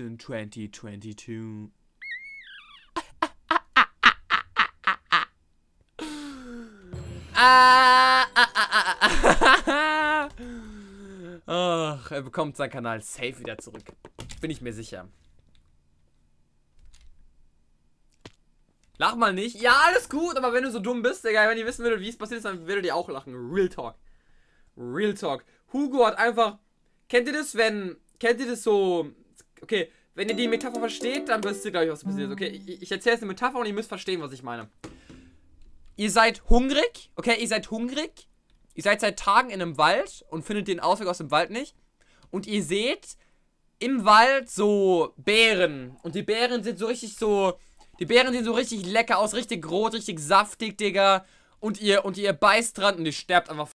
election 2022. Ah, ah, ah, Ach, er bekommt seinen Kanal safe wieder zurück. Bin ich mir sicher. Lach mal nicht. Ja, alles gut, aber wenn du so dumm bist, egal, wenn ihr wissen würdet, wie es passiert ist, dann würdet ihr auch lachen. Real Talk. Real Talk. Hugo hat einfach. Kennt ihr das, wenn. Kennt ihr das so, Okay, wenn ihr die Metapher versteht, dann wisst ihr, glaube ich, was passiert ist. Okay, ich, ich erzähle jetzt eine Metapher und ihr müsst verstehen, was ich meine. Ihr seid hungrig, okay, ihr seid hungrig. Ihr seid seit Tagen in einem Wald und findet den Ausweg aus dem Wald nicht. Und ihr seht im Wald so Beeren. Und die Beeren sind so richtig so. Die Beeren sehen so richtig lecker aus, richtig rot, richtig saftig, Digga. Und ihr, und ihr beißt dran und ihr sterbt einfach